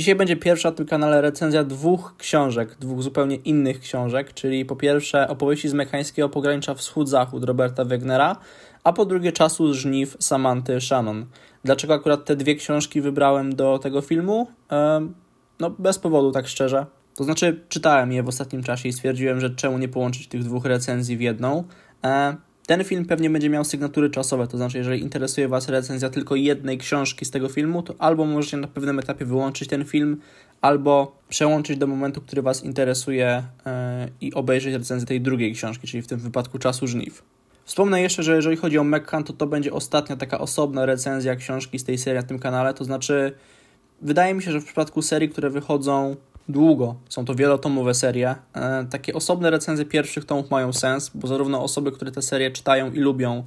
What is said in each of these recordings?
Dzisiaj będzie pierwsza na tym kanale recenzja dwóch książek, dwóch zupełnie innych książek, czyli po pierwsze opowieści z mechańskiego pogranicza wschód-zachód Roberta Wegnera, a po drugie czasu żniw Samanty Shannon. Dlaczego akurat te dwie książki wybrałem do tego filmu? No bez powodu, tak szczerze. To znaczy czytałem je w ostatnim czasie i stwierdziłem, że czemu nie połączyć tych dwóch recenzji w jedną. E, ten film pewnie będzie miał sygnatury czasowe, to znaczy, jeżeli interesuje Was recenzja tylko jednej książki z tego filmu, to albo możecie na pewnym etapie wyłączyć ten film, albo przełączyć do momentu, który Was interesuje yy, i obejrzeć recenzję tej drugiej książki, czyli w tym wypadku Czasu Żniw. Wspomnę jeszcze, że jeżeli chodzi o McCann, to to będzie ostatnia taka osobna recenzja książki z tej serii na tym kanale, to znaczy wydaje mi się, że w przypadku serii, które wychodzą długo. Są to wielotomowe serie. E, takie osobne recenzje pierwszych tomów mają sens, bo zarówno osoby, które te serie czytają i lubią,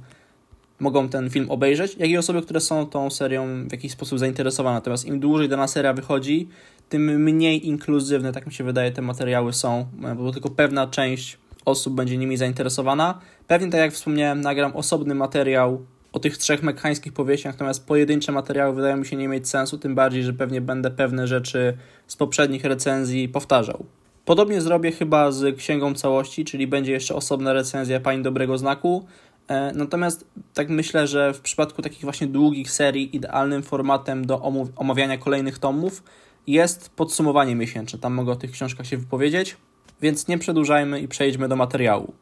mogą ten film obejrzeć, jak i osoby, które są tą serią w jakiś sposób zainteresowane. Natomiast im dłużej dana seria wychodzi, tym mniej inkluzywne, tak mi się wydaje, te materiały są, e, bo tylko pewna część osób będzie nimi zainteresowana. Pewnie, tak jak wspomniałem, nagram osobny materiał o tych trzech mechańskich powieściach, natomiast pojedyncze materiały wydają mi się nie mieć sensu, tym bardziej, że pewnie będę pewne rzeczy z poprzednich recenzji powtarzał. Podobnie zrobię chyba z Księgą Całości, czyli będzie jeszcze osobna recenzja Pani Dobrego Znaku. E, natomiast tak myślę, że w przypadku takich właśnie długich serii idealnym formatem do omawiania kolejnych tomów jest podsumowanie miesięczne. Tam mogę o tych książkach się wypowiedzieć, więc nie przedłużajmy i przejdźmy do materiału.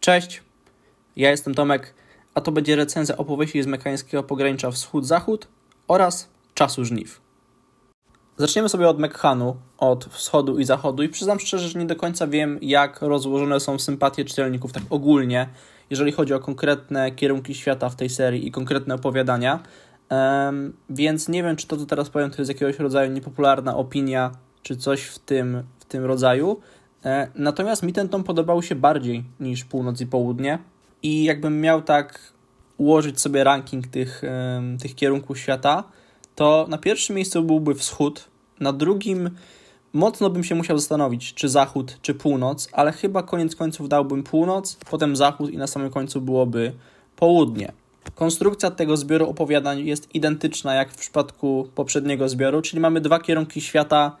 Cześć, ja jestem Tomek a to będzie recenzja opowieści z mekańskiego pogranicza wschód-zachód oraz czasu żniw. Zaczniemy sobie od Mekhanu, od wschodu i zachodu i przyznam szczerze, że nie do końca wiem, jak rozłożone są sympatie czytelników tak ogólnie, jeżeli chodzi o konkretne kierunki świata w tej serii i konkretne opowiadania, um, więc nie wiem, czy to, co teraz powiem, to jest jakiegoś rodzaju niepopularna opinia, czy coś w tym, w tym rodzaju, e, Natomiast mi ten tom podobał się bardziej niż Północ i Południe. I jakbym miał tak ułożyć sobie ranking tych, tych kierunków świata, to na pierwszym miejscu byłby wschód, na drugim mocno bym się musiał zastanowić, czy zachód, czy północ, ale chyba koniec końców dałbym północ, potem zachód i na samym końcu byłoby południe. Konstrukcja tego zbioru opowiadań jest identyczna jak w przypadku poprzedniego zbioru, czyli mamy dwa kierunki świata,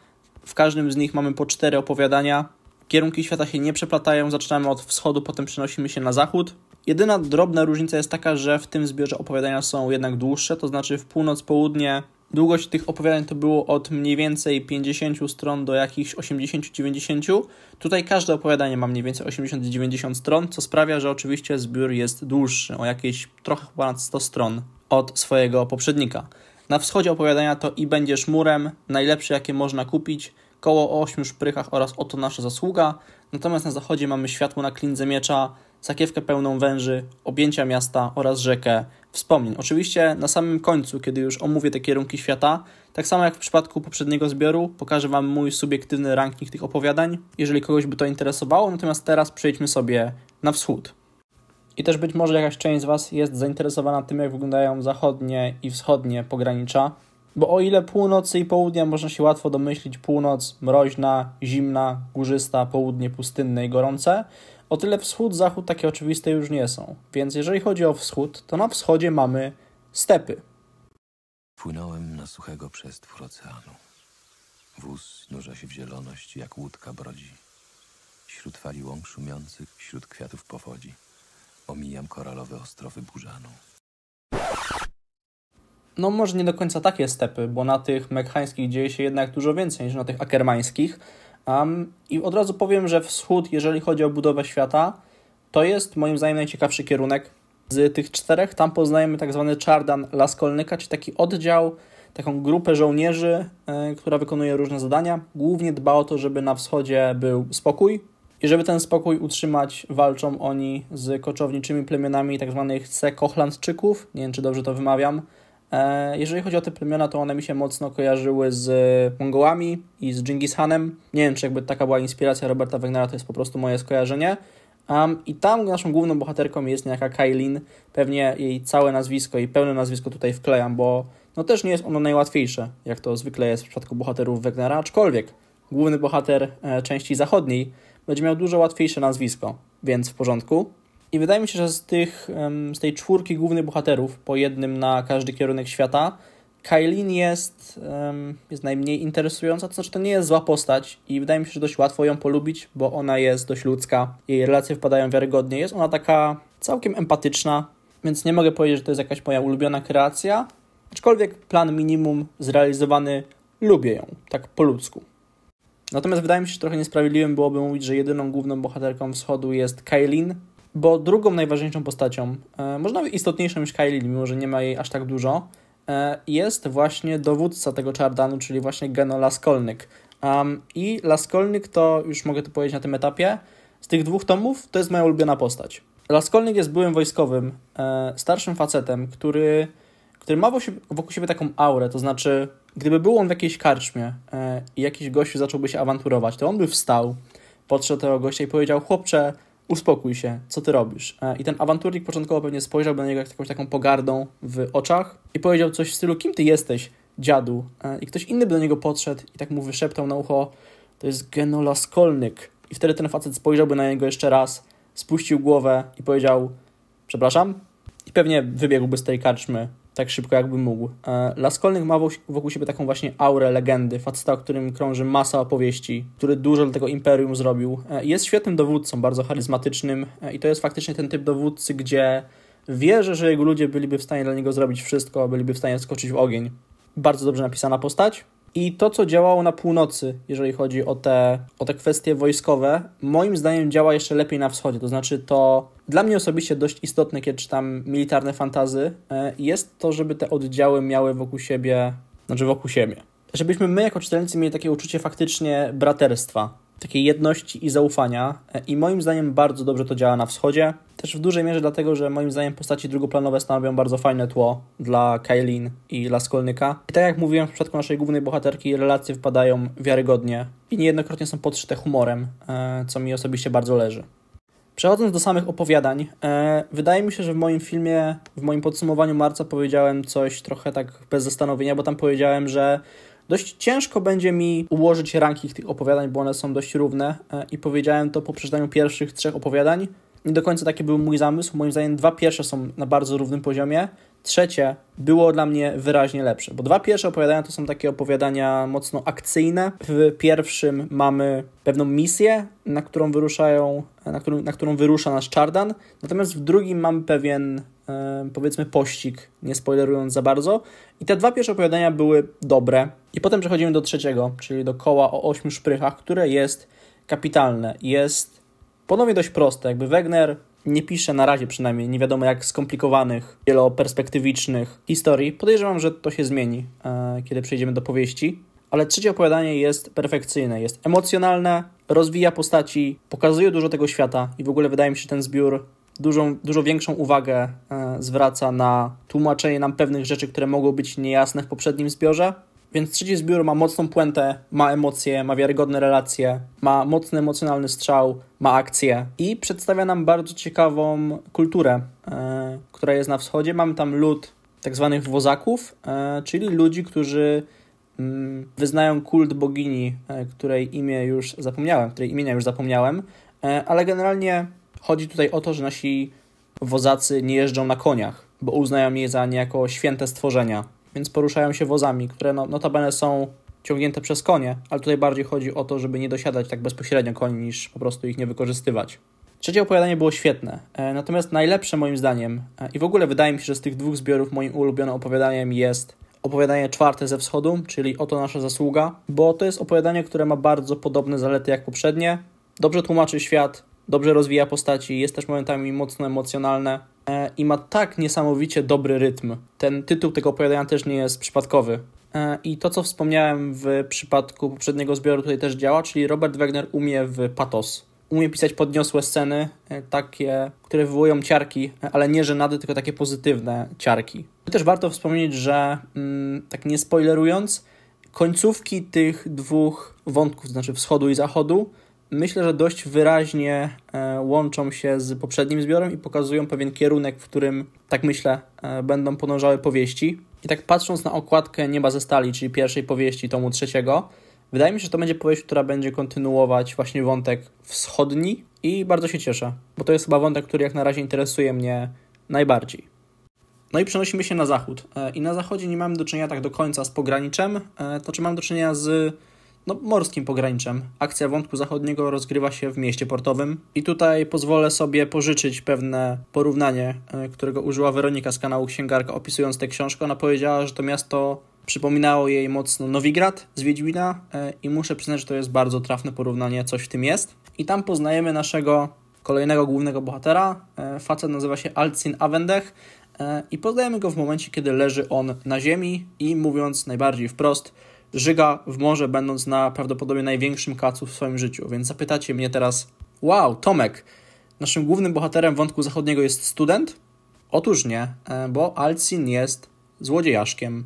w każdym z nich mamy po cztery opowiadania. Kierunki świata się nie przeplatają, zaczynamy od wschodu, potem przenosimy się na zachód, Jedyna drobna różnica jest taka, że w tym zbiorze opowiadania są jednak dłuższe, to znaczy w północ, południe Długość tych opowiadań to było od mniej więcej 50 stron do jakichś 80-90. Tutaj każde opowiadanie ma mniej więcej 80-90 stron, co sprawia, że oczywiście zbiór jest dłuższy, o jakieś trochę ponad 100 stron od swojego poprzednika. Na wschodzie opowiadania to i będziesz murem, najlepsze jakie można kupić, koło o 8 szprychach oraz oto nasza zasługa. Natomiast na zachodzie mamy światło na klindze miecza, sakiewkę pełną węży, objęcia miasta oraz rzekę wspomnień. Oczywiście na samym końcu, kiedy już omówię te kierunki świata, tak samo jak w przypadku poprzedniego zbioru, pokażę Wam mój subiektywny ranking tych opowiadań, jeżeli kogoś by to interesowało, natomiast teraz przejdźmy sobie na wschód. I też być może jakaś część z Was jest zainteresowana tym, jak wyglądają zachodnie i wschodnie pogranicza, bo o ile północy i południa można się łatwo domyślić, północ mroźna, zimna, górzysta, południe pustynne i gorące, o tyle wschód-zachód takie oczywiste już nie są. Więc jeżeli chodzi o wschód, to na wschodzie mamy stepy. Płynąłem na suchego przestwór oceanu. Wóz nurza się w zieloność, jak łódka brodzi. Wśród fali łąk szumiących, wśród kwiatów powodzi. Omijam koralowe ostrowy burzanu. No może nie do końca takie stepy, bo na tych mekhańskich dzieje się jednak dużo więcej niż na tych akermańskich, Um, I od razu powiem, że wschód, jeżeli chodzi o budowę świata, to jest moim zdaniem najciekawszy kierunek z tych czterech. Tam poznajemy tak zwany czardan Laskolnyka, czyli taki oddział, taką grupę żołnierzy, y, która wykonuje różne zadania. Głównie dba o to, żeby na wschodzie był spokój. I żeby ten spokój utrzymać, walczą oni z koczowniczymi plemionami tzw. Tak Sekochlandczyków, nie wiem czy dobrze to wymawiam, E, jeżeli chodzi o te plemiona, to one mi się mocno kojarzyły z e, Mongołami i z Genghis Hanem. Nie wiem, czy jakby taka była inspiracja Roberta Wegnera, to jest po prostu moje skojarzenie. Um, I tam naszą główną bohaterką jest niejaka Kailin. Pewnie jej całe nazwisko i pełne nazwisko tutaj wklejam, bo no też nie jest ono najłatwiejsze, jak to zwykle jest w przypadku bohaterów Wegnera. aczkolwiek główny bohater e, części zachodniej będzie miał dużo łatwiejsze nazwisko, więc w porządku. I wydaje mi się, że z, tych, z tej czwórki głównych bohaterów, po jednym na każdy kierunek świata, Kailin jest, jest najmniej interesująca, to znaczy to nie jest zła postać i wydaje mi się, że dość łatwo ją polubić, bo ona jest dość ludzka, jej relacje wpadają wiarygodnie, jest ona taka całkiem empatyczna, więc nie mogę powiedzieć, że to jest jakaś moja ulubiona kreacja, aczkolwiek plan minimum zrealizowany lubię ją, tak po ludzku. Natomiast wydaje mi się, że trochę niesprawiedliwym byłoby mówić, że jedyną główną bohaterką wschodu jest Kailin, bo drugą najważniejszą postacią, e, można istotniejszą niż Kylie, mimo że nie ma jej aż tak dużo, e, jest właśnie dowódca tego Czardanu, czyli właśnie Geno Laskolnik. I Laskolnik to, już mogę to powiedzieć na tym etapie, z tych dwóch tomów to jest moja ulubiona postać. Laskolnik jest byłym wojskowym, e, starszym facetem, który, który ma wokół siebie taką aurę, to znaczy gdyby był on w jakiejś karczmie i jakiś gościu zacząłby się awanturować, to on by wstał, podszedł do tego gościa i powiedział, chłopcze, uspokój się, co ty robisz? E, I ten awanturnik początkowo pewnie spojrzał na niego jak jakąś taką pogardą w oczach i powiedział coś w stylu, kim ty jesteś, dziadu? E, I ktoś inny by do niego podszedł i tak mu wyszeptał na ucho, to jest Genola Skolnik. I wtedy ten facet spojrzałby na niego jeszcze raz, spuścił głowę i powiedział, przepraszam? I pewnie wybiegłby z tej karczmy tak szybko jakby mógł. E, Las Kolnych ma wokół siebie taką właśnie aurę legendy, faceta, o którym krąży masa opowieści, który dużo dla tego imperium zrobił. E, jest świetnym dowódcą, bardzo charyzmatycznym e, i to jest faktycznie ten typ dowódcy, gdzie wierzę, że jego ludzie byliby w stanie dla niego zrobić wszystko, byliby w stanie skoczyć w ogień. Bardzo dobrze napisana postać. I to, co działało na północy, jeżeli chodzi o te, o te kwestie wojskowe, moim zdaniem działa jeszcze lepiej na wschodzie. To znaczy, to dla mnie osobiście dość istotne, kiedy czytam militarne fantazy, e, jest to, żeby te oddziały miały wokół siebie, znaczy wokół siebie. Żebyśmy my jako czytelnicy mieli takie uczucie faktycznie braterstwa, takiej jedności i zaufania e, i moim zdaniem bardzo dobrze to działa na wschodzie. Też w dużej mierze dlatego, że moim zdaniem postaci drugoplanowe stanowią bardzo fajne tło dla Kailin i dla Skolnika. I tak jak mówiłem w przypadku naszej głównej bohaterki, relacje wpadają wiarygodnie i niejednokrotnie są podszyte humorem, e, co mi osobiście bardzo leży. Przechodząc do samych opowiadań, e, wydaje mi się, że w moim filmie, w moim podsumowaniu marca powiedziałem coś trochę tak bez zastanowienia, bo tam powiedziałem, że dość ciężko będzie mi ułożyć ranki tych opowiadań, bo one są dość równe e, i powiedziałem to po przeczytaniu pierwszych trzech opowiadań. Nie do końca taki był mój zamysł. Moim zdaniem dwa pierwsze są na bardzo równym poziomie, Trzecie było dla mnie wyraźnie lepsze, bo dwa pierwsze opowiadania to są takie opowiadania mocno akcyjne. W pierwszym mamy pewną misję, na którą wyruszają, na którą, na którą wyrusza nasz Czardan, natomiast w drugim mamy pewien e, powiedzmy pościg, nie spoilerując za bardzo. I te dwa pierwsze opowiadania były dobre. I potem przechodzimy do trzeciego, czyli do koła o ośmiu szprychach, które jest kapitalne. Jest ponownie dość proste, jakby Wegner nie pisze na razie przynajmniej, nie wiadomo jak skomplikowanych, wieloperspektywicznych historii. Podejrzewam, że to się zmieni, e, kiedy przejdziemy do powieści. Ale trzecie opowiadanie jest perfekcyjne, jest emocjonalne, rozwija postaci, pokazuje dużo tego świata i w ogóle wydaje mi się, że ten zbiór dużą, dużo większą uwagę e, zwraca na tłumaczenie nam pewnych rzeczy, które mogły być niejasne w poprzednim zbiorze, więc trzeci zbiór ma mocną puentę, ma emocje, ma wiarygodne relacje, ma mocny emocjonalny strzał, ma akcję i przedstawia nam bardzo ciekawą kulturę, yy, która jest na wschodzie. Mamy tam lud tak zwanych wozaków, yy, czyli ludzi, którzy yy, wyznają kult bogini, e, której imię już zapomniałem, której imienia już zapomniałem, ale generalnie chodzi tutaj o to, że nasi wozacy nie jeżdżą na koniach, bo uznają je za niejako święte stworzenia więc poruszają się wozami, które no, notabene są ciągnięte przez konie, ale tutaj bardziej chodzi o to, żeby nie dosiadać tak bezpośrednio koni, niż po prostu ich nie wykorzystywać. Trzecie opowiadanie było świetne, e, natomiast najlepsze moim zdaniem e, i w ogóle wydaje mi się, że z tych dwóch zbiorów moim ulubionym opowiadaniem jest opowiadanie czwarte ze wschodu, czyli Oto nasza zasługa, bo to jest opowiadanie, które ma bardzo podobne zalety jak poprzednie. Dobrze tłumaczy świat, dobrze rozwija postaci, jest też momentami mocno emocjonalne e, i ma tak niesamowicie dobry rytm. Ten tytuł tego opowiadania też nie jest przypadkowy. E, I to, co wspomniałem w przypadku poprzedniego zbioru, tutaj też działa, czyli Robert Wegner umie w patos. Umie pisać podniosłe sceny, e, takie, które wywołują ciarki, ale nie żenady, tylko takie pozytywne ciarki. Też warto wspomnieć, że mm, tak nie spoilerując, końcówki tych dwóch wątków, znaczy wschodu i zachodu, myślę, że dość wyraźnie e, łączą się z poprzednim zbiorem i pokazują pewien kierunek, w którym, tak myślę, e, będą podążały powieści. I tak patrząc na okładkę Nieba ze Stali, czyli pierwszej powieści tomu trzeciego, wydaje mi się, że to będzie powieść, która będzie kontynuować właśnie wątek wschodni i bardzo się cieszę, bo to jest chyba wątek, który jak na razie interesuje mnie najbardziej. No i przenosimy się na zachód. E, I na zachodzie nie mamy do czynienia tak do końca z pograniczem, to czy mamy do czynienia z no, morskim pograniczem. Akcja wątku zachodniego rozgrywa się w mieście portowym i tutaj pozwolę sobie pożyczyć pewne porównanie, e, którego użyła Weronika z kanału Księgarka opisując tę książkę. Ona powiedziała, że to miasto przypominało jej mocno Nowigrad z Wiedźmina e, i muszę przyznać, że to jest bardzo trafne porównanie, coś w tym jest. I tam poznajemy naszego kolejnego głównego bohatera. E, facet nazywa się Alcin Avendech i poznajemy go w momencie, kiedy leży on na ziemi i mówiąc najbardziej wprost – żyga w morze, będąc na prawdopodobnie największym kacu w swoim życiu. Więc zapytacie mnie teraz, wow, Tomek, naszym głównym bohaterem wątku zachodniego jest student? Otóż nie, e, bo Alcin jest złodziejaszkiem.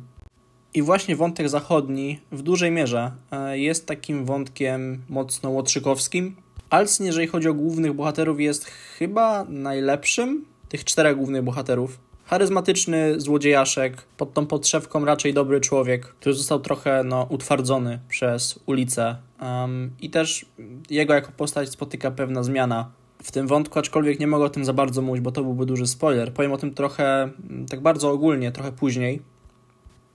I właśnie wątek zachodni w dużej mierze e, jest takim wątkiem mocno łotrzykowskim. Alcin, jeżeli chodzi o głównych bohaterów, jest chyba najlepszym tych czterech głównych bohaterów charyzmatyczny złodziejaszek, pod tą podszewką raczej dobry człowiek, który został trochę no, utwardzony przez ulicę. Um, I też jego jako postać spotyka pewna zmiana w tym wątku, aczkolwiek nie mogę o tym za bardzo mówić, bo to byłby duży spoiler. Powiem o tym trochę, mm, tak bardzo ogólnie, trochę później.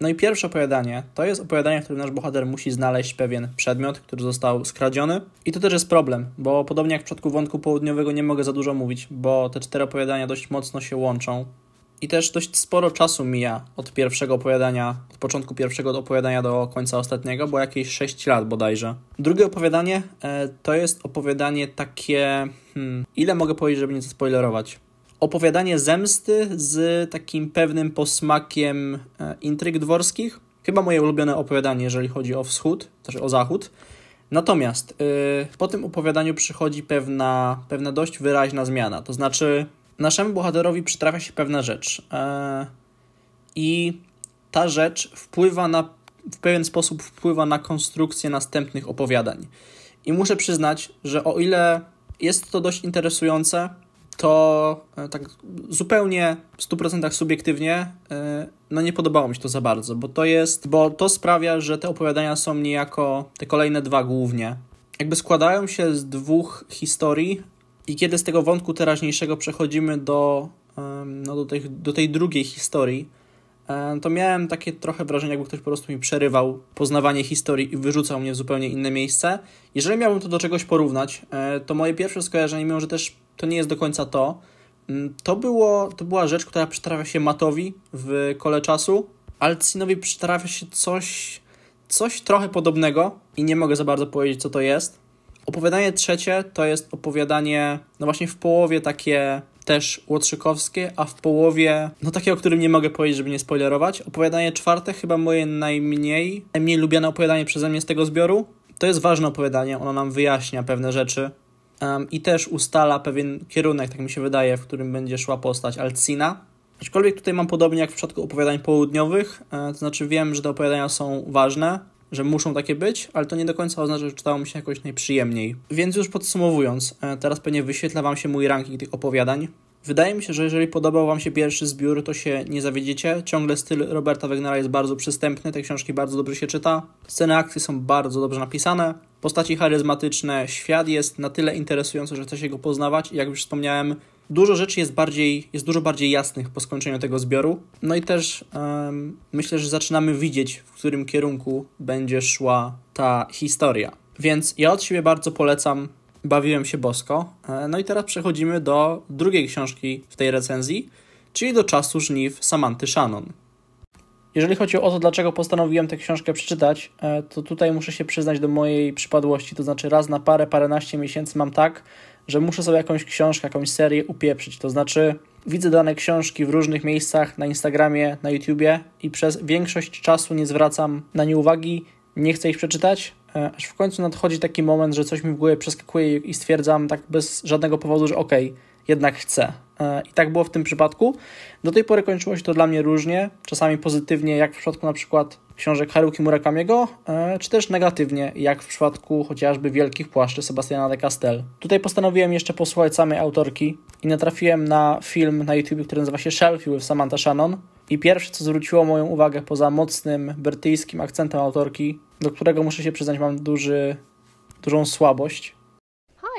No i pierwsze opowiadanie to jest opowiadanie, w którym nasz bohater musi znaleźć pewien przedmiot, który został skradziony. I to też jest problem, bo podobnie jak w przypadku wątku południowego nie mogę za dużo mówić, bo te cztery opowiadania dość mocno się łączą. I też dość sporo czasu mija od pierwszego opowiadania, od początku pierwszego opowiadania do końca ostatniego, bo jakieś 6 lat bodajże. Drugie opowiadanie e, to jest opowiadanie takie. Hmm, ile mogę powiedzieć, żeby nieco spoilerować? Opowiadanie zemsty z takim pewnym posmakiem e, intryg dworskich. Chyba moje ulubione opowiadanie, jeżeli chodzi o wschód, znaczy o zachód. Natomiast e, po tym opowiadaniu przychodzi pewna, pewna dość wyraźna zmiana. To znaczy, naszemu bohaterowi przytrafia się pewna rzecz. E, I ta rzecz wpływa na, w pewien sposób wpływa na konstrukcję następnych opowiadań. I muszę przyznać, że o ile jest to dość interesujące, to e, tak zupełnie w 100% subiektywnie e, no nie podobało mi się to za bardzo, bo to jest, bo to sprawia, że te opowiadania są niejako, te kolejne dwa głównie, jakby składają się z dwóch historii, i kiedy z tego wątku teraźniejszego przechodzimy do, no, do, tej, do tej drugiej historii, to miałem takie trochę wrażenie, jakby ktoś po prostu mi przerywał poznawanie historii i wyrzucał mnie w zupełnie inne miejsce. Jeżeli miałbym to do czegoś porównać, e, to moje pierwsze skojarzenie, mimo że też to nie jest do końca to, mm, to, było, to była rzecz, która przytrafia się Matowi w kole czasu, ale Cinowi przytrafia się coś, coś trochę podobnego i nie mogę za bardzo powiedzieć, co to jest. Opowiadanie trzecie to jest opowiadanie, no właśnie w połowie takie też łotrzykowskie, a w połowie, no takie, o którym nie mogę powiedzieć, żeby nie spoilerować. Opowiadanie czwarte, chyba moje najmniej, najmniej lubiane opowiadanie przeze mnie z tego zbioru. To jest ważne opowiadanie, ono nam wyjaśnia pewne rzeczy um, i też ustala pewien kierunek, tak mi się wydaje, w którym będzie szła postać Alcina. Aczkolwiek tutaj mam podobnie jak w przypadku opowiadań południowych, e, to znaczy wiem, że te opowiadania są ważne, że muszą takie być, ale to nie do końca oznacza, że czytało mi się jakoś najprzyjemniej. Więc już podsumowując, e, teraz pewnie wyświetla Wam się mój ranking tych opowiadań. Wydaje mi się, że jeżeli podobał Wam się pierwszy zbiór, to się nie zawiedziecie. Ciągle styl Roberta Wegnera jest bardzo przystępny, te książki bardzo dobrze się czyta. Sceny akcji są bardzo dobrze napisane, postaci charyzmatyczne, świat jest na tyle interesujący, że chce się go poznawać. I jak już wspomniałem, dużo rzeczy jest bardziej, jest dużo bardziej jasnych po skończeniu tego zbioru. No i też um, myślę, że zaczynamy widzieć, w którym kierunku będzie szła ta historia. Więc ja od siebie bardzo polecam Bawiłem się bosko. E, no i teraz przechodzimy do drugiej książki w tej recenzji, czyli do Czasu żniw Samanty Shannon. Jeżeli chodzi o to, dlaczego postanowiłem tę książkę przeczytać, e, to tutaj muszę się przyznać do mojej przypadłości, to znaczy raz na parę, paręnaście miesięcy mam tak, że muszę sobie jakąś książkę, jakąś serię upieprzyć. To znaczy, widzę dane książki w różnych miejscach na Instagramie, na YouTubie i przez większość czasu nie zwracam na nie uwagi, nie chcę ich przeczytać, e, aż w końcu nadchodzi taki moment, że coś mi w głowie przeskakuje i stwierdzam tak bez żadnego powodu, że okej. Okay, jednak chce. I tak było w tym przypadku. Do tej pory kończyło się to dla mnie różnie, czasami pozytywnie, jak w przypadku na przykład książek Haruki Murakamiego, e, czy też negatywnie, jak w przypadku chociażby Wielkich Płaszczy Sebastiana de Castel. Tutaj postanowiłem jeszcze posłuchać samej autorki i natrafiłem na film na YouTube, który nazywa się Shelfie with Samantha Shannon. I pierwsze, co zwróciło moją uwagę poza mocnym brytyjskim akcentem autorki, do którego muszę się przyznać, mam duży, dużą słabość,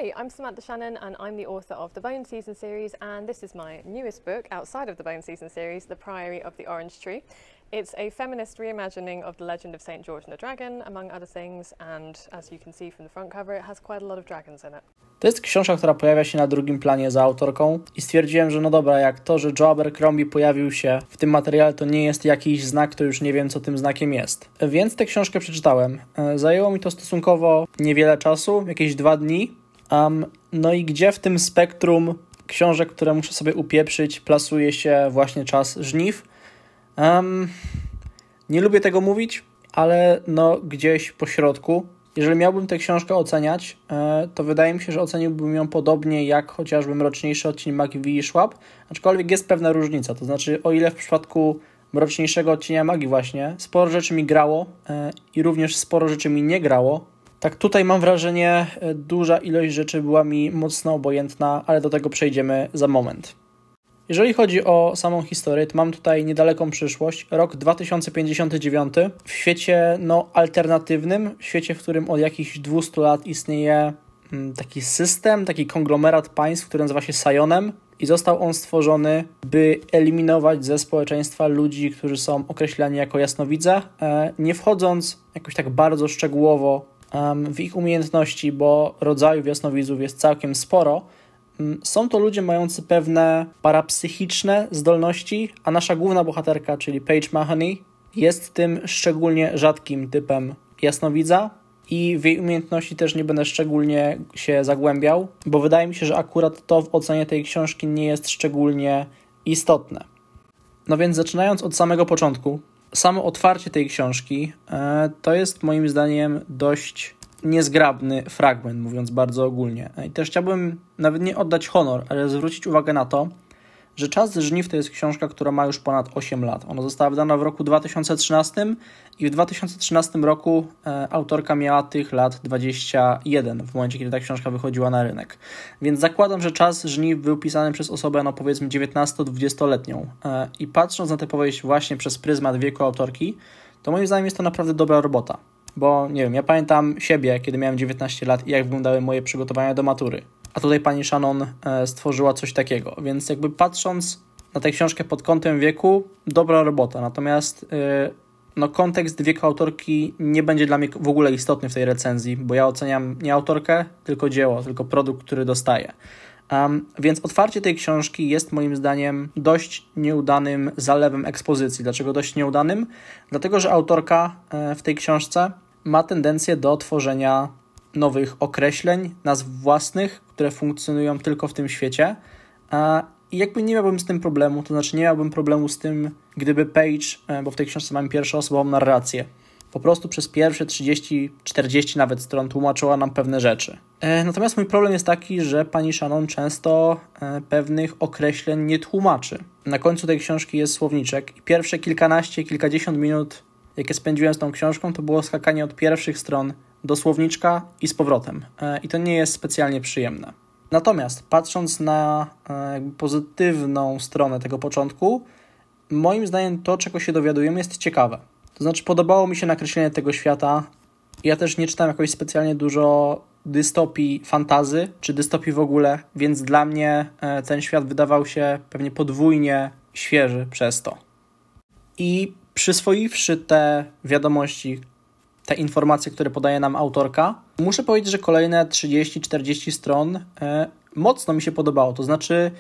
Hi, I'm Samantha Shannon and I'm the author of the Bone Season series and this is my newest book outside of the Bone Season series, The Priory of the Orange Tree. It's a feminist reimagining of the legend of St George and the Dragon, among other things, and as you can see from the front cover, it has quite a lot of dragons in it. To jest książka, która pojawia się na drugim planie za autorką i stwierdziłem, że no dobra, jak to, że Joe Abercrombie pojawił się w tym materiale, to nie jest jakiś znak, to już nie wiem, co tym znakiem jest. Więc tę książkę przeczytałem. E, zajęło mi to stosunkowo niewiele czasu, jakieś dwa dni, Um, no i gdzie w tym spektrum książek, które muszę sobie upieprzyć, plasuje się właśnie czas żniw? Um, nie lubię tego mówić, ale no gdzieś po środku. Jeżeli miałbym tę książkę oceniać, e, to wydaje mi się, że oceniłbym ją podobnie jak chociażby mroczniejszy odcień Magii Wiszłap, aczkolwiek jest pewna różnica. To znaczy, o ile w przypadku mroczniejszego odcienia magii właśnie sporo rzeczy mi grało e, i również sporo rzeczy mi nie grało, tak, tutaj mam wrażenie, e, duża ilość rzeczy była mi mocno obojętna, ale do tego przejdziemy za moment. Jeżeli chodzi o samą historię, to mam tutaj niedaleką przyszłość, rok 2059, w świecie no, alternatywnym, w świecie, w którym od jakichś 200 lat istnieje mm, taki system, taki konglomerat państw, który nazywa się Sionem i został on stworzony, by eliminować ze społeczeństwa ludzi, którzy są określani jako jasnowidze, e, nie wchodząc jakoś tak bardzo szczegółowo w ich umiejętności, bo rodzaju jasnowidzów jest całkiem sporo. Są to ludzie mający pewne parapsychiczne zdolności, a nasza główna bohaterka, czyli Paige Mahoney, jest tym szczególnie rzadkim typem jasnowidza i w jej umiejętności też nie będę szczególnie się zagłębiał, bo wydaje mi się, że akurat to w ocenie tej książki nie jest szczególnie istotne. No więc zaczynając od samego początku, samo otwarcie tej książki e, to jest moim zdaniem dość niezgrabny fragment, mówiąc bardzo ogólnie. E, I też chciałbym nawet nie oddać honor, ale zwrócić uwagę na to, że Czas Żniw to jest książka, która ma już ponad 8 lat. Ona została wydana w roku 2013 i w 2013 roku e, autorka miała tych lat 21, w momencie, kiedy ta książka wychodziła na rynek. Więc zakładam, że Czas Żniw był pisany przez osobę, no powiedzmy 19-20-letnią. E, I patrząc na tę powieść właśnie przez pryzmat wieku autorki, to moim zdaniem jest to naprawdę dobra robota. Bo nie wiem, ja pamiętam siebie, kiedy miałem 19 lat i jak wyglądały moje przygotowania do matury a tutaj pani Shannon e, stworzyła coś takiego. Więc jakby patrząc na tę książkę pod kątem wieku, dobra robota. Natomiast e, no, kontekst wieku autorki nie będzie dla mnie w ogóle istotny w tej recenzji, bo ja oceniam nie autorkę, tylko dzieło, tylko produkt, który dostaję. Um, więc otwarcie tej książki jest moim zdaniem dość nieudanym zalewem ekspozycji. Dlaczego dość nieudanym? Dlatego, że autorka e, w tej książce ma tendencję do tworzenia nowych określeń, nazw własnych, które funkcjonują tylko w tym świecie. I jakby nie miałbym z tym problemu, to znaczy nie miałbym problemu z tym, gdyby Page, e, bo w tej książce mamy osobową narrację, po prostu przez pierwsze 30, 40 nawet stron tłumaczyła nam pewne rzeczy. E, natomiast mój problem jest taki, że pani Shannon często e, pewnych określeń nie tłumaczy. Na końcu tej książki jest słowniczek i pierwsze kilkanaście, kilkadziesiąt minut, jakie spędziłem z tą książką, to było skakanie od pierwszych stron do słowniczka i z powrotem. E, I to nie jest specjalnie przyjemne. Natomiast patrząc na e, pozytywną stronę tego początku, moim zdaniem to, czego się dowiadujemy, jest ciekawe. To znaczy, podobało mi się nakreślenie tego świata. Ja też nie czytam jakoś specjalnie dużo dystopii fantazy, czy dystopii w ogóle, więc dla mnie e, ten świat wydawał się pewnie podwójnie świeży przez to. I przyswoiwszy te wiadomości, te informacje, które podaje nam autorka. Muszę powiedzieć, że kolejne 30-40 stron e, mocno mi się podobało. To znaczy,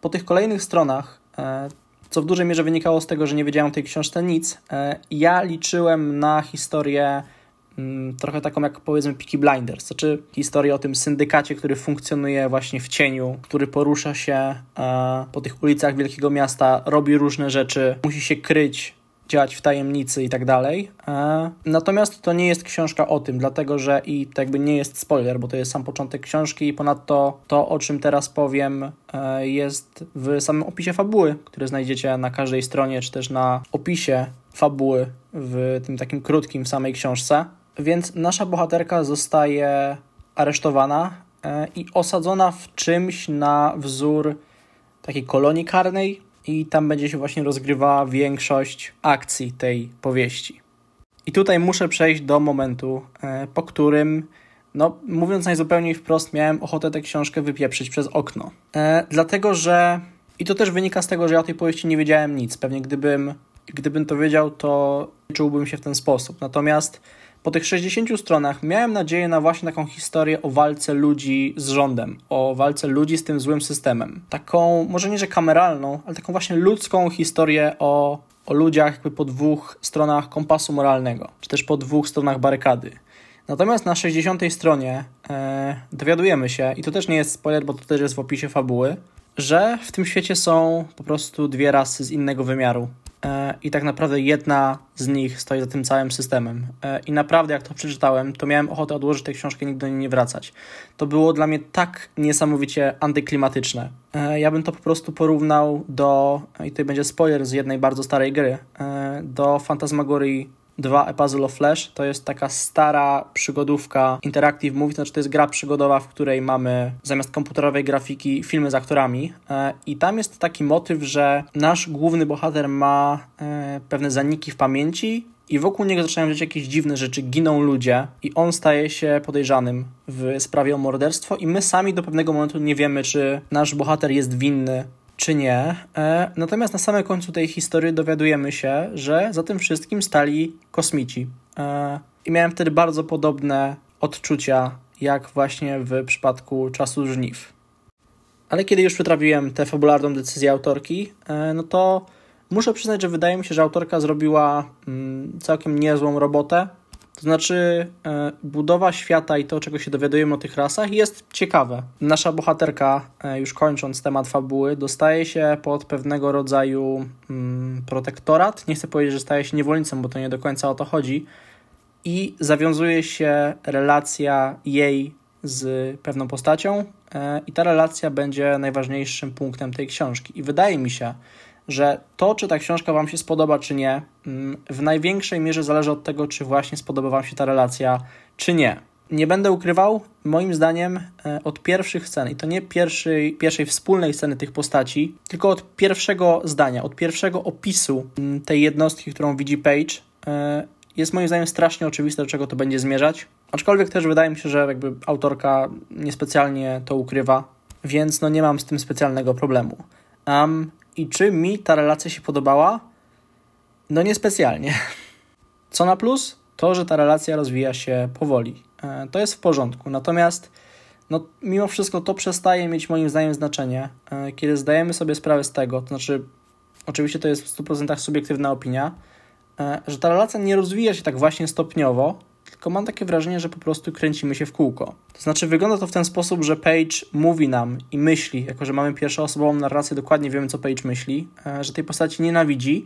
po tych kolejnych stronach, e, co w dużej mierze wynikało z tego, że nie wiedziałem o tej książce nic, e, ja liczyłem na historię m, mm, trochę taką jak powiedzmy Peaky Blinders, znaczy historię o tym syndykacie, który funkcjonuje właśnie w cieniu, który porusza się e, po tych ulicach wielkiego miasta, robi różne rzeczy, musi się kryć działać w tajemnicy i tak dalej. E, natomiast to nie jest książka o tym, dlatego że i tak jakby nie jest spoiler, bo to jest sam początek książki i ponadto to, o czym teraz powiem, e, jest w samym opisie fabuły, który znajdziecie na każdej stronie, czy też na opisie fabuły w tym takim krótkim w samej książce. Więc nasza bohaterka zostaje aresztowana e, i osadzona w czymś na wzór takiej kolonii karnej, i tam będzie się właśnie rozgrywała większość akcji tej powieści. I tutaj muszę przejść do momentu, e, po którym, no, mówiąc najzupełniej wprost, miałem ochotę tę książkę wypieprzyć przez okno. E, dlatego, że. I to też wynika z tego, że ja o tej powieści nie wiedziałem nic. Pewnie gdybym, gdybym to wiedział, to czułbym się w ten sposób. Natomiast po tych 60 stronach miałem nadzieję na właśnie taką historię o walce ludzi z rządem, o walce ludzi z tym złym systemem. Taką, może nie że kameralną, ale taką właśnie ludzką historię o, o ludziach jakby po dwóch stronach kompasu moralnego, czy też po dwóch stronach barykady. Natomiast na 60 stronie e, dowiadujemy się, i to też nie jest spoiler, bo to też jest w opisie fabuły, że w tym świecie są po prostu dwie rasy z innego wymiaru. E, i tak naprawdę jedna z nich stoi za tym całym systemem. E, I naprawdę, jak to przeczytałem, to miałem ochotę odłożyć tę książkę nigdy do niej nie wracać. To było dla mnie tak niesamowicie antyklimatyczne. E, ja bym to po prostu porównał do, i tutaj będzie spoiler z jednej bardzo starej gry, do Fantasmagorii 2 A Puzzle of Flash to jest taka stara przygodówka Interactive Movie, to znaczy to jest gra przygodowa, w której mamy zamiast komputerowej grafiki filmy z aktorami e, i tam jest taki motyw, że nasz główny bohater ma e, pewne zaniki w pamięci i wokół niego zaczynają dziać jakieś dziwne rzeczy, giną ludzie i on staje się podejrzanym w sprawie o morderstwo i my sami do pewnego momentu nie wiemy, czy nasz bohater jest winny czy nie. E, natomiast na samym końcu tej historii dowiadujemy się, że za tym wszystkim stali kosmici. E, I miałem wtedy bardzo podobne odczucia, jak właśnie w przypadku czasu żniw. Ale kiedy już wytrawiłem tę fabularną decyzję autorki, e, no to muszę przyznać, że wydaje mi się, że autorka zrobiła mm, całkiem niezłą robotę to znaczy, e, budowa świata i to, czego się dowiadujemy o tych rasach, jest ciekawe. Nasza bohaterka, e, już kończąc temat fabuły, dostaje się pod pewnego rodzaju mm, protektorat. Nie chcę powiedzieć, że staje się niewolnicą, bo to nie do końca o to chodzi. I zawiązuje się relacja jej z pewną postacią, e, i ta relacja będzie najważniejszym punktem tej książki. I wydaje mi się, że to, czy ta książka Wam się spodoba, czy nie, mm, w największej mierze zależy od tego, czy właśnie spodoba Wam się ta relacja, czy nie. Nie będę ukrywał, moim zdaniem, e, od pierwszych scen, i to nie pierwszej, pierwszej wspólnej sceny tych postaci, tylko od pierwszego zdania, od pierwszego opisu mm, tej jednostki, którą widzi Page, e, jest moim zdaniem strasznie oczywiste, do czego to będzie zmierzać. Aczkolwiek też wydaje mi się, że jakby autorka niespecjalnie to ukrywa, więc no nie mam z tym specjalnego problemu. Um, i czy mi ta relacja się podobała? No niespecjalnie. Co na plus? To, że ta relacja rozwija się powoli. E, to jest w porządku. Natomiast no, mimo wszystko to przestaje mieć moim zdaniem znaczenie, e, kiedy zdajemy sobie sprawę z tego, to znaczy, oczywiście to jest w 100% subiektywna opinia, e, że ta relacja nie rozwija się tak właśnie stopniowo, tylko mam takie wrażenie, że po prostu kręcimy się w kółko. To znaczy, wygląda to w ten sposób, że Page mówi nam i myśli, jako że mamy pierwszoosobową narrację, dokładnie wiemy, co Page myśli, e, że tej postaci nienawidzi,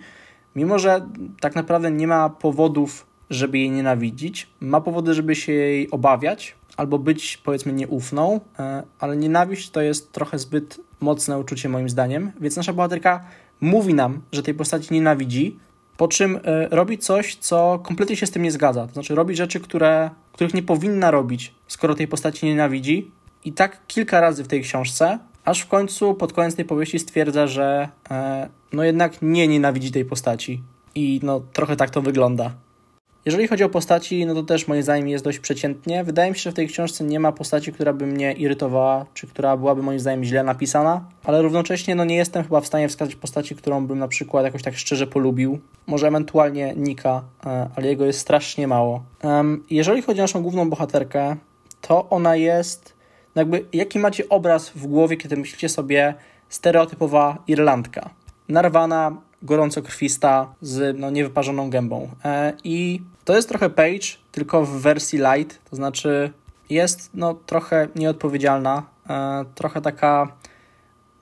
mimo że tak naprawdę nie ma powodów, żeby jej nienawidzić, ma powody, żeby się jej obawiać, albo być powiedzmy nieufną, e, ale nienawiść to jest trochę zbyt mocne uczucie moim zdaniem, więc nasza bohaterka mówi nam, że tej postaci nienawidzi, po czym e, robi coś, co kompletnie się z tym nie zgadza. To znaczy robi rzeczy, które, których nie powinna robić, skoro tej postaci nienawidzi. I tak kilka razy w tej książce, aż w końcu, pod koniec tej powieści stwierdza, że e, no jednak nie nienawidzi tej postaci. I no trochę tak to wygląda. Jeżeli chodzi o postaci, no to też moim zdaniem jest dość przeciętnie. Wydaje mi się, że w tej książce nie ma postaci, która by mnie irytowała, czy która byłaby moim zdaniem źle napisana, ale równocześnie no nie jestem chyba w stanie wskazać postaci, którą bym na przykład jakoś tak szczerze polubił. Może ewentualnie Nika, e, ale jego jest strasznie mało. Jeżeli chodzi o naszą główną bohaterkę, to ona jest no jakby jaki macie obraz w głowie, kiedy myślicie sobie stereotypowa Irlandka. Narwana, krwista z no, niewyparzoną gębą. E, I to jest trochę Page, tylko w wersji light, to znaczy jest no, trochę nieodpowiedzialna, e, trochę taka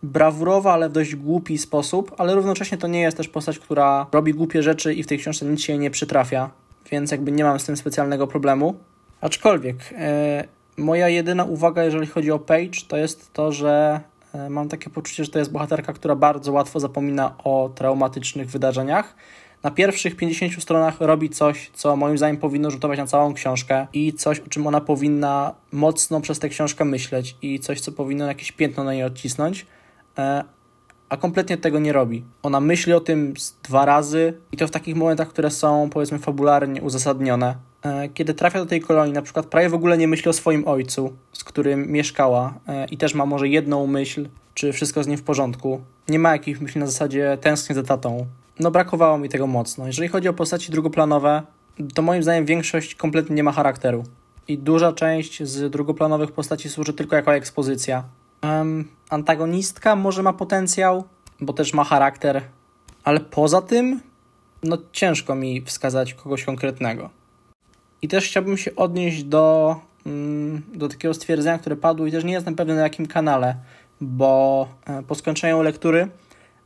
brawurowa, ale w dość głupi sposób, ale równocześnie to nie jest też postać, która robi głupie rzeczy i w tej książce nic się nie przytrafia, więc jakby nie mam z tym specjalnego problemu. Aczkolwiek e, moja jedyna uwaga, jeżeli chodzi o Page, to jest to, że E, mam takie poczucie, że to jest bohaterka, która bardzo łatwo zapomina o traumatycznych wydarzeniach. Na pierwszych 50 stronach robi coś, co moim zdaniem powinno rzutować na całą książkę i coś, o czym ona powinna mocno przez tę książkę myśleć i coś, co powinno jakieś piętno na niej odcisnąć, e, a kompletnie tego nie robi. Ona myśli o tym dwa razy i to w takich momentach, które są powiedzmy fabularnie uzasadnione E, kiedy trafia do tej kolonii, na przykład prawie w ogóle nie myśli o swoim ojcu, z którym mieszkała e, i też ma może jedną myśl, czy wszystko z nim w porządku. Nie ma jakichś myśli na zasadzie tęsknię za tatą. No brakowało mi tego mocno. Jeżeli chodzi o postaci drugoplanowe, to moim zdaniem większość kompletnie nie ma charakteru. I duża część z drugoplanowych postaci służy tylko jako ekspozycja. Um, antagonistka może ma potencjał, bo też ma charakter, ale poza tym, no ciężko mi wskazać kogoś konkretnego. I też chciałbym się odnieść do, mm, do takiego stwierdzenia, które padło i też nie jestem pewien na jakim kanale, bo e, po skończeniu lektury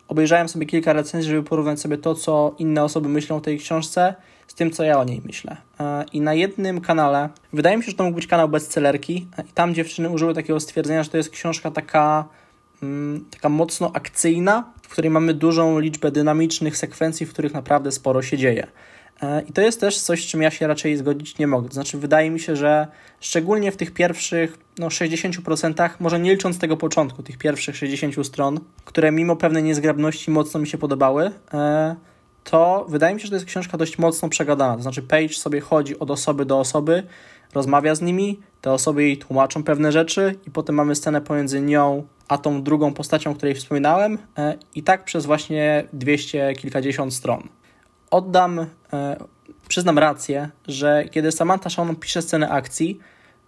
obejrzałem sobie kilka recenzji, żeby porównać sobie to, co inne osoby myślą o tej książce z tym, co ja o niej myślę. E, I na jednym kanale, wydaje mi się, że to mógł być kanał bestsellerki, e, i tam dziewczyny użyły takiego stwierdzenia, że to jest książka taka, mm, taka mocno akcyjna, w której mamy dużą liczbę dynamicznych sekwencji, w których naprawdę sporo się dzieje. E, I to jest też coś, z czym ja się raczej zgodzić nie mogę. To znaczy, wydaje mi się, że szczególnie w tych pierwszych no, 60%, może nie licząc tego początku, tych pierwszych 60 stron, które mimo pewnej niezgrabności mocno mi się podobały, e, to wydaje mi się, że to jest książka dość mocno przegadana. To znaczy, Page sobie chodzi od osoby do osoby, rozmawia z nimi, te osoby jej tłumaczą pewne rzeczy, i potem mamy scenę pomiędzy nią a tą drugą postacią, o której wspominałem, e, i tak przez właśnie dwieście kilkadziesiąt stron oddam, e, przyznam rację, że kiedy Samantha Shannon pisze sceny akcji,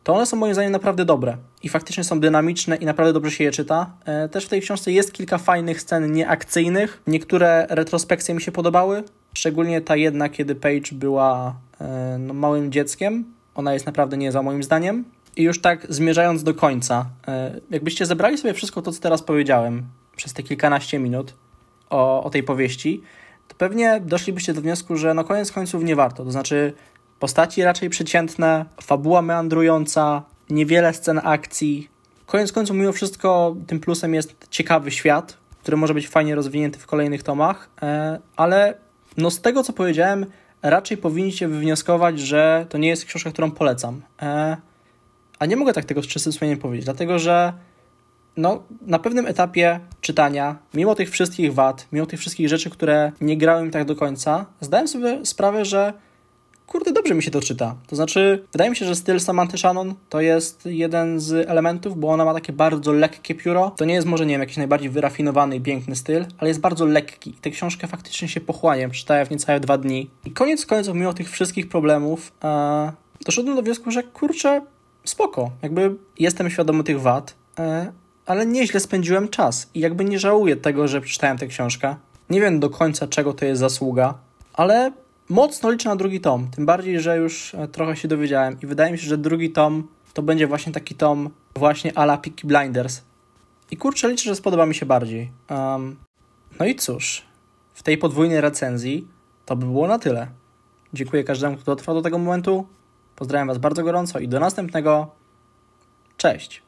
to one są moim zdaniem naprawdę dobre i faktycznie są dynamiczne i naprawdę dobrze się je czyta. E, też w tej książce jest kilka fajnych scen nieakcyjnych. Niektóre retrospekcje mi się podobały, szczególnie ta jedna, kiedy Paige była e, no, małym dzieckiem. Ona jest naprawdę nieza moim zdaniem. I już tak zmierzając do końca, jakbyście zebrali sobie wszystko to, co teraz powiedziałem przez te kilkanaście minut o, o tej powieści, to pewnie doszlibyście do wniosku, że no koniec końców nie warto. To znaczy postaci raczej przeciętne, fabuła meandrująca, niewiele scen akcji. Koniec końców mimo wszystko tym plusem jest ciekawy świat, który może być fajnie rozwinięty w kolejnych tomach, e, ale no z tego co powiedziałem, raczej powinniście wywnioskować, że to nie jest książka, którą polecam. E, a nie mogę tak tego z czystym sumieniem powiedzieć, dlatego że no, na pewnym etapie czytania, mimo tych wszystkich wad, mimo tych wszystkich rzeczy, które nie grały mi tak do końca, zdałem sobie sprawę, że kurde, dobrze mi się to czyta. To znaczy, wydaje mi się, że styl Samantha Shannon to jest jeden z elementów, bo ona ma takie bardzo lekkie pióro. To nie jest może, nie wiem, jakiś najbardziej wyrafinowany i piękny styl, ale jest bardzo lekki. I tę książkę faktycznie się pochłaniam. Czytałem w niecałe dwa dni. I koniec końców, mimo tych wszystkich problemów, e, doszedłem do wniosku, że kurczę, spoko. Jakby jestem świadomy tych wad, e, ale nieźle spędziłem czas i jakby nie żałuję tego, że przeczytałem tę książkę. Nie wiem do końca, czego to jest zasługa, ale mocno liczę na drugi tom. Tym bardziej, że już e, trochę się dowiedziałem i wydaje mi się, że drugi tom to będzie właśnie taki tom właśnie ala Peaky Blinders. I kurczę, liczę, że spodoba mi się bardziej. Um, no i cóż, w tej podwójnej recenzji to by było na tyle. Dziękuję każdemu, kto dotrwał do tego momentu. Pozdrawiam Was bardzo gorąco i do następnego. Cześć!